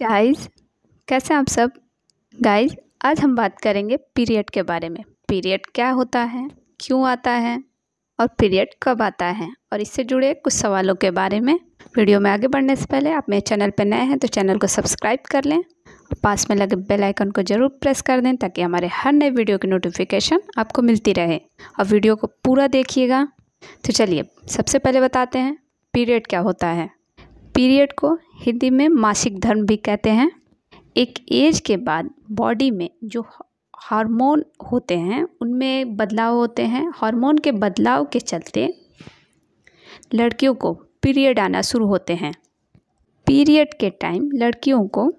guys कैसे आप सब गाइस आज हम बात करेंगे पीरियड के बारे में पीरियड क्या होता है क्यों आता है और पीरियड कब आता है और इससे जुड़े कुछ सवालों के बारे में वीडियो में आगे बढ़ने से पहले आप मेरे चैनल पर नए हैं तो चैनल को सब्सक्राइब कर लें और पास में लगे बेल आइकन को ज़रूर प्रेस कर दें ताकि हमारे हर नए वीडियो की नोटिफिकेशन आपको मिलती रहे और वीडियो को पूरा देखिएगा तो चलिए सबसे पहले बताते हैं पीरियड क्या होता है पीरियड को हिंदी में मासिक धर्म भी कहते हैं एक एज के बाद बॉडी में जो हार्मोन होते हैं उनमें बदलाव होते हैं हार्मोन के बदलाव के चलते लड़कियों को पीरियड आना शुरू होते हैं पीरियड के टाइम लड़कियों को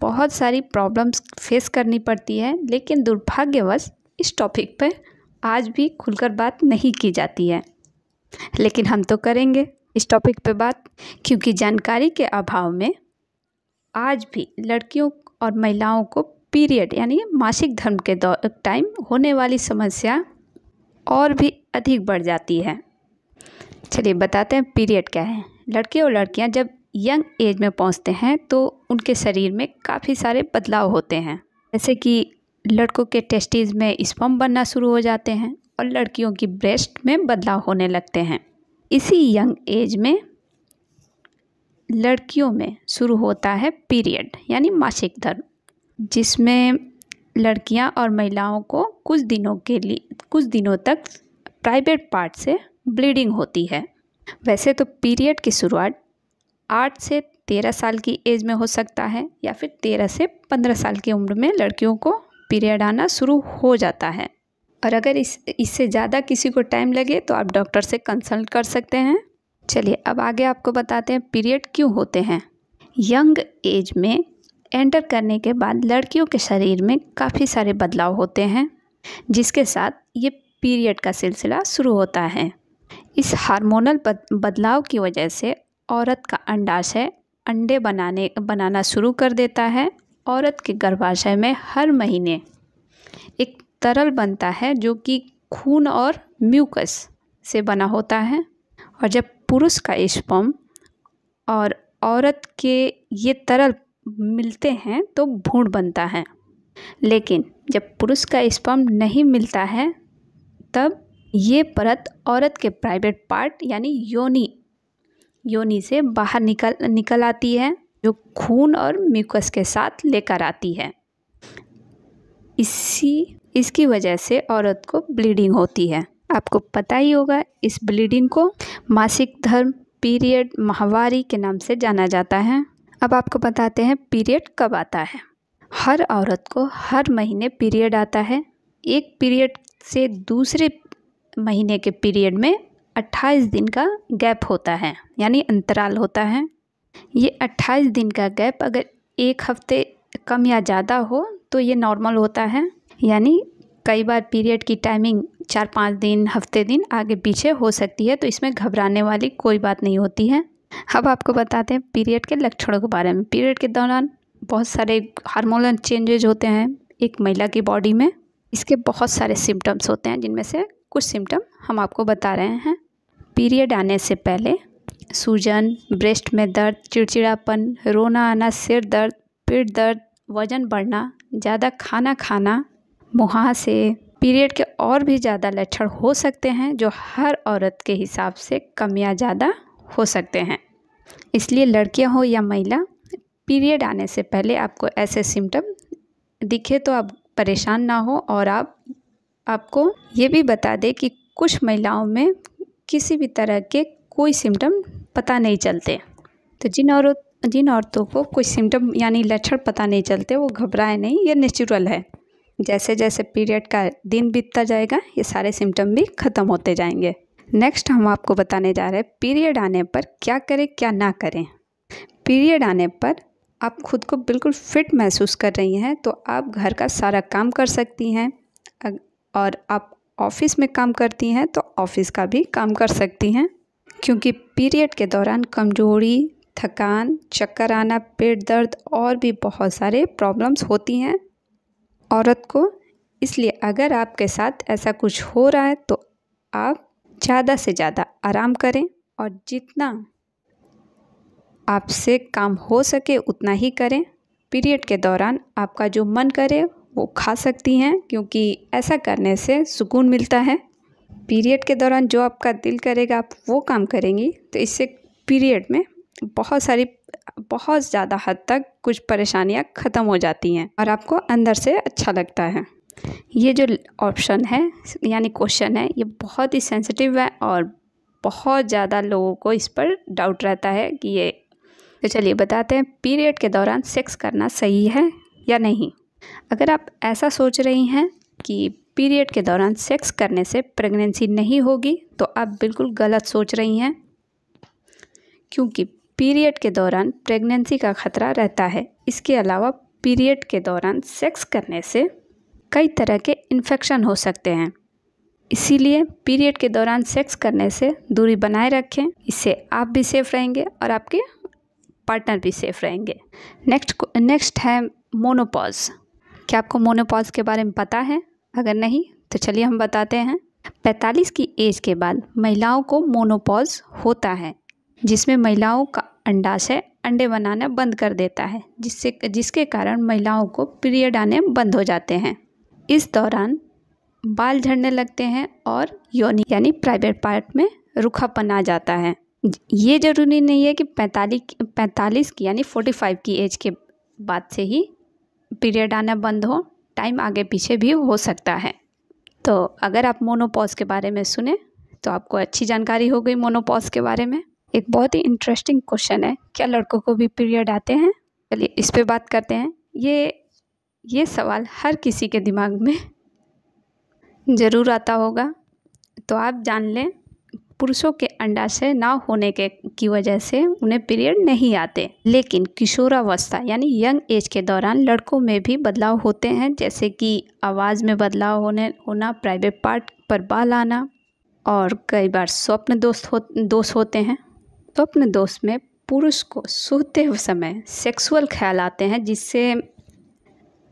बहुत सारी प्रॉब्लम्स फेस करनी पड़ती है लेकिन दुर्भाग्यवश इस टॉपिक पर आज भी खुलकर बात नहीं की जाती है लेकिन हम तो करेंगे इस टॉपिक पे बात क्योंकि जानकारी के अभाव में आज भी लड़कियों और महिलाओं को पीरियड यानी मासिक धर्म के टाइम होने वाली समस्या और भी अधिक बढ़ जाती है चलिए बताते हैं पीरियड क्या है लड़के और लड़कियां जब यंग एज में पहुंचते हैं तो उनके शरीर में काफ़ी सारे बदलाव होते हैं जैसे कि लड़कों के टेस्टीज़ में स्पम बनना शुरू हो जाते हैं और लड़कियों की ब्रेस्ट में बदलाव होने लगते हैं इसी यंग एज में लड़कियों में शुरू होता है पीरियड यानी मासिक धर्म जिसमें लड़कियां और महिलाओं को कुछ दिनों के लिए कुछ दिनों तक प्राइवेट पार्ट से ब्लीडिंग होती है वैसे तो पीरियड की शुरुआत आठ से तेरह साल की एज में हो सकता है या फिर तेरह से पंद्रह साल की उम्र में लड़कियों को पीरियड आना शुरू हो जाता है और अगर इस इससे ज़्यादा किसी को टाइम लगे तो आप डॉक्टर से कंसल्ट कर सकते हैं चलिए अब आगे आपको बताते हैं पीरियड क्यों होते हैं यंग एज में एंटर करने के बाद लड़कियों के शरीर में काफ़ी सारे बदलाव होते हैं जिसके साथ ये पीरियड का सिलसिला शुरू होता है इस हार्मोनल बदलाव की वजह से औरत का अंडाशय अंडे बनाने बनाना शुरू कर देता है औरत के गर्भाशय में हर महीने एक तरल बनता है जो कि खून और म्यूकस से बना होता है और जब पुरुष का स्पम और औरत के ये तरल मिलते हैं तो भूड बनता है लेकिन जब पुरुष का स्पम नहीं मिलता है तब ये परत औरत के प्राइवेट पार्ट यानी योनी योनि से बाहर निकल निकल आती है जो खून और म्यूकस के साथ लेकर आती है इसी इसकी वजह से औरत को ब्लीडिंग होती है आपको पता ही होगा इस ब्लीडिंग को मासिक धर्म पीरियड माहवारी के नाम से जाना जाता है अब आपको बताते हैं पीरियड कब आता है हर औरत को हर महीने पीरियड आता है एक पीरियड से दूसरे महीने के पीरियड में 28 दिन का गैप होता है यानी अंतराल होता है ये 28 दिन का गैप अगर एक हफ्ते कम या ज़्यादा हो तो ये नॉर्मल होता है यानी कई बार पीरियड की टाइमिंग चार पाँच दिन हफ्ते दिन आगे पीछे हो सकती है तो इसमें घबराने वाली कोई बात नहीं होती है अब आपको बताते हैं पीरियड के लक्षणों के बारे में पीरियड के दौरान बहुत सारे हार्मोनल चेंजेज होते हैं एक महिला की बॉडी में इसके बहुत सारे सिम्टम्स होते हैं जिनमें से कुछ सिम्टम हम आपको बता रहे हैं पीरियड आने से पहले सूजन ब्रेस्ट में दर्द चिड़चिड़ापन रोना आना सिर दर्द पेट दर्द वज़न बढ़ना ज़्यादा खाना खाना मुहासे पीरियड के और भी ज़्यादा लक्षण हो सकते हैं जो हर औरत के हिसाब से कम या ज़्यादा हो सकते हैं इसलिए लड़कियां हो या महिला पीरियड आने से पहले आपको ऐसे सिम्टम दिखे तो आप परेशान ना हो और आप आपको ये भी बता दें कि कुछ महिलाओं में किसी भी तरह के कोई सिम्टम पता नहीं चलते तो जिन औरत जिन औरतों को कुछ सिम्टम यानी लक्षण पता नहीं चलते वो घबराए नहीं ये नेचुरल है जैसे जैसे पीरियड का दिन बीतता जाएगा ये सारे सिम्टम भी ख़त्म होते जाएंगे नेक्स्ट हम आपको बताने जा रहे हैं पीरियड आने पर क्या करें क्या ना करें पीरियड आने पर आप खुद को बिल्कुल फिट महसूस कर रही हैं तो आप घर का सारा काम कर सकती हैं और आप ऑफिस में काम करती हैं तो ऑफिस का भी काम कर सकती हैं क्योंकि पीरियड के दौरान कमजोरी थकान चक्कर आना पेट दर्द और भी बहुत सारे प्रॉब्लम्स होती हैं औरत को इसलिए अगर आपके साथ ऐसा कुछ हो रहा है तो आप ज़्यादा से ज़्यादा आराम करें और जितना आपसे काम हो सके उतना ही करें पीरियड के दौरान आपका जो मन करे वो खा सकती हैं क्योंकि ऐसा करने से सुकून मिलता है पीरियड के दौरान जो आपका दिल करेगा आप वो काम करेंगी तो इससे पीरियड में बहुत सारी बहुत ज़्यादा हद तक कुछ परेशानियाँ ख़त्म हो जाती हैं और आपको अंदर से अच्छा लगता है ये जो ऑप्शन है यानी क्वेश्चन है ये बहुत ही सेंसिटिव है और बहुत ज़्यादा लोगों को इस पर डाउट रहता है कि ये तो चलिए बताते हैं पीरियड के दौरान सेक्स करना सही है या नहीं अगर आप ऐसा सोच रही हैं कि पीरियड के दौरान सेक्स करने से प्रेगनेंसी नहीं होगी तो आप बिल्कुल गलत सोच रही हैं क्योंकि पीरियड के दौरान प्रेगनेंसी का खतरा रहता है इसके अलावा पीरियड के दौरान सेक्स करने से कई तरह के इन्फेक्शन हो सकते हैं इसीलिए पीरियड के दौरान सेक्स करने से दूरी बनाए रखें इससे आप भी सेफ़ रहेंगे और आपके पार्टनर भी सेफ़ रहेंगे नेक्स्ट नेक्स्ट है मोनोपॉज क्या आपको मोनोपॉज के बारे में पता है अगर नहीं तो चलिए हम बताते हैं 45 की एज के बाद महिलाओं को मोनोपॉज होता है जिसमें महिलाओं का अंडाशय अंडे बनाना बंद कर देता है जिससे जिसके कारण महिलाओं को पीरियड आने बंद हो जाते हैं इस दौरान बाल झड़ने लगते हैं और योनि यानी प्राइवेट पार्ट में रुखापन आ जाता है ये ज़रूरी नहीं है कि पैंतालीस पैंतालीस की यानी फोर्टी फाइव की एज के बाद से ही पीरियड आना बंद हो टाइम आगे पीछे भी हो सकता है तो अगर आप मोनोपॉज के बारे में सुने तो आपको अच्छी जानकारी हो गई मोनोपॉज के बारे में एक बहुत ही इंटरेस्टिंग क्वेश्चन है क्या लड़कों को भी पीरियड आते हैं चलिए इस पर बात करते हैं ये ये सवाल हर किसी के दिमाग में ज़रूर आता होगा तो आप जान लें पुरुषों के अंडाशय ना होने के की वजह से उन्हें पीरियड नहीं आते लेकिन किशोरावस्था यानी यंग एज के दौरान लड़कों में भी बदलाव होते हैं जैसे कि आवाज़ में बदलाव होने होना प्राइवेट पार्ट पर बाल आना और कई बार स्वप्न दोस्त हो दोष होते हैं तो अपने दोस्त में पुरुष को सोते समय सेक्सुअल ख्याल आते हैं जिससे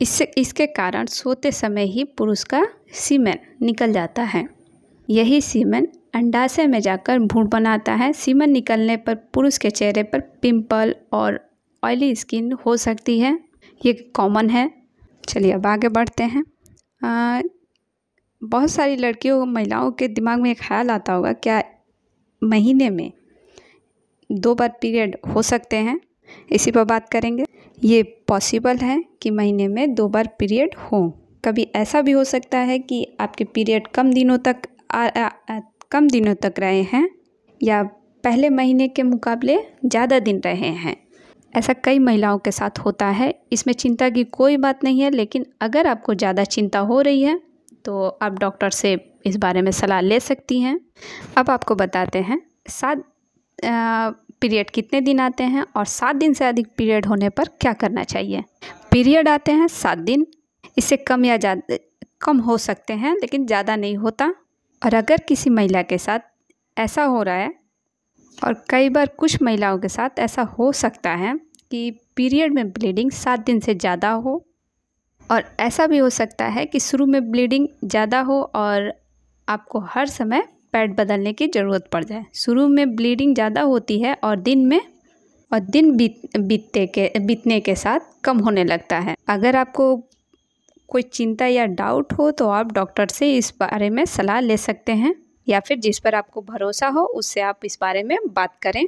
इससे इसके कारण सोते समय ही पुरुष का सीमन निकल जाता है यही सीमन अंडाशय में जाकर भूड बनाता है सीमन निकलने पर पुरुष के चेहरे पर पिंपल और ऑयली स्किन हो सकती है ये कॉमन है चलिए अब आगे बढ़ते हैं आ, बहुत सारी लड़कियों महिलाओं के दिमाग में ख्याल आता होगा क्या महीने में दो बार पीरियड हो सकते हैं इसी पर बात करेंगे ये पॉसिबल है कि महीने में दो बार पीरियड हो कभी ऐसा भी हो सकता है कि आपके पीरियड कम दिनों तक आ, आ, आ, कम दिनों तक रहे हैं या पहले महीने के मुकाबले ज़्यादा दिन रहे हैं ऐसा कई महिलाओं के साथ होता है इसमें चिंता की कोई बात नहीं है लेकिन अगर आपको ज़्यादा चिंता हो रही है तो आप डॉक्टर से इस बारे में सलाह ले सकती हैं अब आपको बताते हैं सात पीरियड कितने दिन आते हैं और सात दिन से अधिक पीरियड होने पर क्या करना चाहिए पीरियड आते हैं सात दिन इससे कम या ज़्यादा कम हो सकते हैं लेकिन ज़्यादा नहीं होता और अगर किसी महिला के साथ ऐसा हो रहा है और कई बार कुछ महिलाओं के साथ ऐसा हो सकता है कि पीरियड में ब्लीडिंग सात दिन से ज़्यादा हो और ऐसा भी हो सकता है कि शुरू में ब्लीडिंग ज़्यादा हो और आपको हर समय पैड बदलने की ज़रूरत पड़ जाए शुरू में ब्लीडिंग ज़्यादा होती है और दिन में और दिन बीत बीतते के बीतने के साथ कम होने लगता है अगर आपको कोई चिंता या डाउट हो तो आप डॉक्टर से इस बारे में सलाह ले सकते हैं या फिर जिस पर आपको भरोसा हो उससे आप इस बारे में बात करें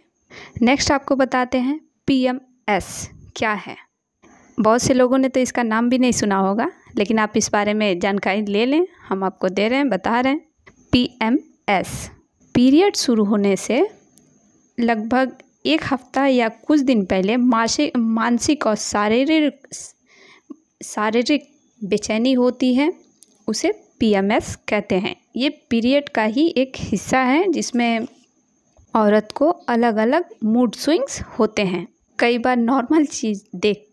नेक्स्ट आपको बताते हैं पीएमएस क्या है बहुत से लोगों ने तो इसका नाम भी नहीं सुना होगा लेकिन आप इस बारे में जानकारी ले लें हम आपको दे रहे हैं बता रहे हैं पी एम एस पीरियड शुरू होने से लगभग एक हफ्ता या कुछ दिन पहले मासिक मानसिक और शारीरिक शारीरिक बेचैनी होती है उसे पीएमएस कहते हैं ये पीरियड का ही एक हिस्सा है जिसमें औरत को अलग अलग मूड स्विंग्स होते हैं कई बार नॉर्मल चीज़ देख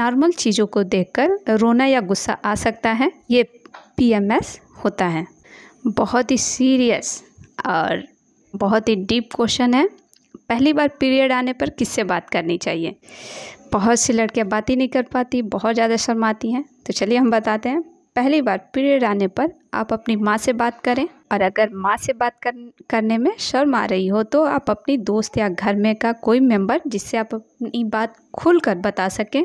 नॉर्मल चीज़ों को देखकर रोना या गुस्सा आ सकता है ये पीएमएस होता है बहुत ही सीरियस और बहुत ही डीप क्वेश्चन है पहली बार पीरियड आने पर किससे बात करनी चाहिए बहुत सी लड़कियाँ बात ही नहीं कर पाती बहुत ज़्यादा शर्माती हैं तो चलिए हम बताते हैं पहली बार पीरियड आने पर आप अपनी माँ से बात करें और अगर माँ से बात कर, करने में शर्म आ रही हो तो आप अपनी दोस्त या घर में का कोई मेंबर जिससे आप अपनी बात खुल कर बता सकें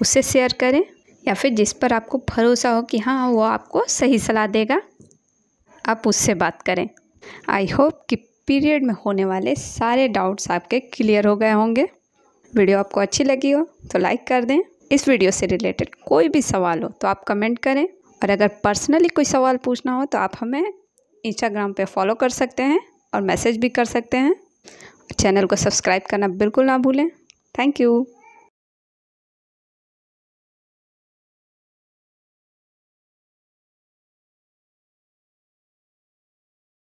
उससे शेयर करें या फिर जिस पर आपको भरोसा हो कि हाँ वो आपको सही सलाह देगा आप उससे बात करें आई होप कि पीरियड में होने वाले सारे डाउट्स आपके क्लियर हो गए होंगे वीडियो आपको अच्छी लगी हो तो लाइक कर दें इस वीडियो से रिलेटेड कोई भी सवाल हो तो आप कमेंट करें और अगर पर्सनली कोई सवाल पूछना हो तो आप हमें इंस्टाग्राम पे फॉलो कर सकते हैं और मैसेज भी कर सकते हैं चैनल को सब्सक्राइब करना बिल्कुल ना भूलें थैंक यू